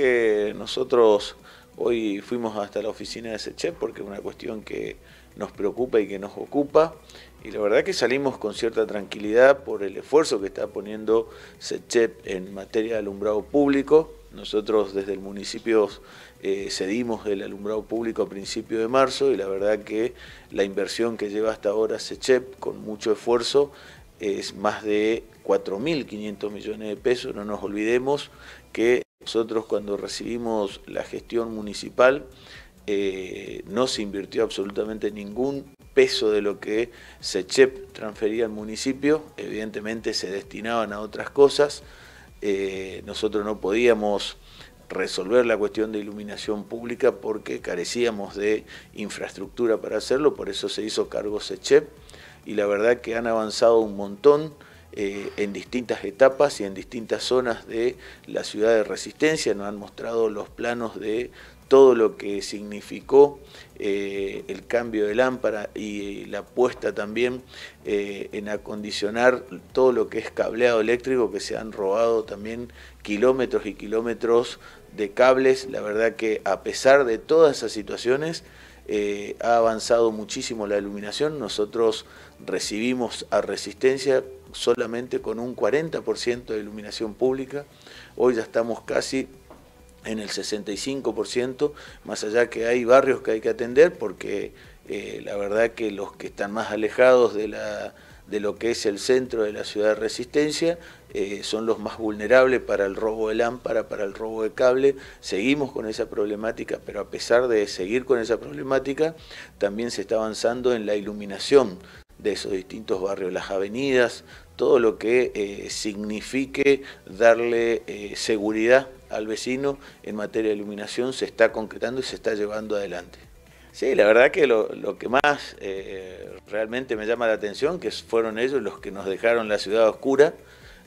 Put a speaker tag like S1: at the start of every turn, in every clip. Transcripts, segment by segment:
S1: que nosotros hoy fuimos hasta la oficina de SECHEP porque es una cuestión que nos preocupa y que nos ocupa. Y la verdad que salimos con cierta tranquilidad por el esfuerzo que está poniendo SECHEP en materia de alumbrado público. Nosotros desde el municipio eh, cedimos el alumbrado público a principios de marzo y la verdad que la inversión que lleva hasta ahora SECHEP con mucho esfuerzo es más de 4.500 millones de pesos, no nos olvidemos que nosotros cuando recibimos la gestión municipal eh, no se invirtió absolutamente ningún peso de lo que SECHEP transfería al municipio, evidentemente se destinaban a otras cosas, eh, nosotros no podíamos resolver la cuestión de iluminación pública porque carecíamos de infraestructura para hacerlo, por eso se hizo cargo SECHEP y la verdad que han avanzado un montón. Eh, en distintas etapas y en distintas zonas de la ciudad de Resistencia. Nos han mostrado los planos de todo lo que significó eh, el cambio de lámpara y la apuesta también eh, en acondicionar todo lo que es cableado eléctrico, que se han robado también kilómetros y kilómetros de cables. La verdad que a pesar de todas esas situaciones, eh, ha avanzado muchísimo la iluminación. Nosotros recibimos a Resistencia solamente con un 40% de iluminación pública. Hoy ya estamos casi en el 65%, más allá que hay barrios que hay que atender porque eh, la verdad que los que están más alejados de la de lo que es el centro de la ciudad de Resistencia, eh, son los más vulnerables para el robo de lámpara, para el robo de cable. Seguimos con esa problemática, pero a pesar de seguir con esa problemática, también se está avanzando en la iluminación de esos distintos barrios, las avenidas, todo lo que eh, signifique darle eh, seguridad al vecino en materia de iluminación se está concretando y se está llevando adelante. Sí, la verdad que lo, que más eh, realmente me llama la atención, que fueron ellos los que nos dejaron la ciudad oscura.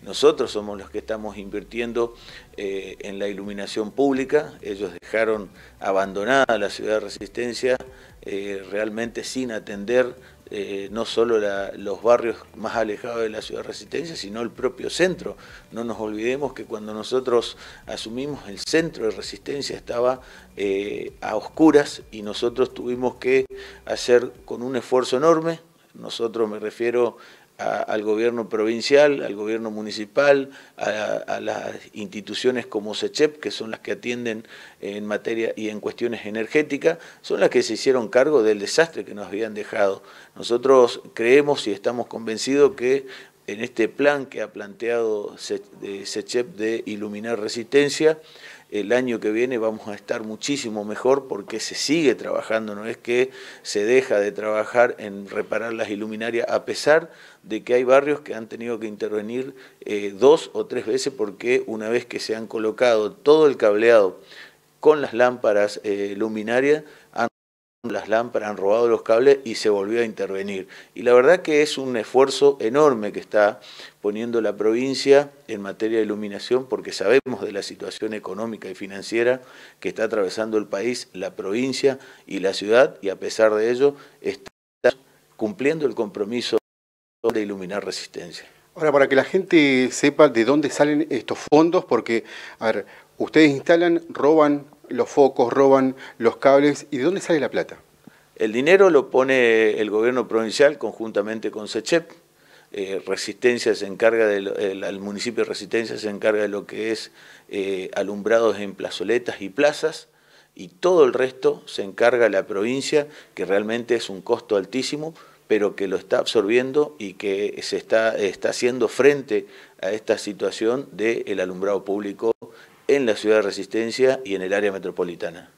S1: Nosotros somos los que estamos invirtiendo eh, en la iluminación pública. Ellos dejaron abandonada la ciudad de Resistencia, eh, realmente sin atender eh, no solo los barrios más alejados de la ciudad de resistencia, sino el propio centro. No nos olvidemos que cuando nosotros asumimos el centro de resistencia estaba eh, a oscuras y nosotros tuvimos que hacer con un esfuerzo enorme, nosotros me refiero al gobierno provincial, al gobierno municipal, a, a, las instituciones como SECHEP, que son las que atienden en materia y en cuestiones energéticas, son las que se hicieron cargo del desastre que nos habían dejado. Nosotros creemos y estamos convencidos que en este plan que ha planteado eh, SECHEP de iluminar resistencia, el año que viene vamos a estar muchísimo mejor porque se sigue trabajando, no es que se deja de trabajar en reparar las iluminarias, a pesar de que hay barrios que han tenido que intervenir eh, dos o tres veces porque una vez que se han colocado todo el cableado con las lámparas eh, luminarias, han las lámparas, han robado los cables y se volvió a intervenir. Y la verdad que es un esfuerzo enorme que está poniendo la provincia en materia de iluminación, porque sabemos de la situación económica y financiera que está atravesando el país, la provincia y la ciudad, y a pesar de ello está cumpliendo el compromiso de iluminar resistencia. Ahora, para que la gente sepa de dónde salen estos fondos, porque, a ver, ustedes instalan, roban, los focos, roban los cables. ¿Y de dónde sale la plata? El dinero lo pone el gobierno provincial conjuntamente con SECHEP. Eh, Resistencia se encarga del el, municipio de Resistencia se encarga de lo que es eh, alumbrados en plazoletas y plazas y todo el resto se encarga la provincia, que realmente es un costo altísimo, pero que lo está absorbiendo y que se está, está haciendo frente a esta situación del el alumbrado público en la ciudad de Resistencia y en el área metropolitana.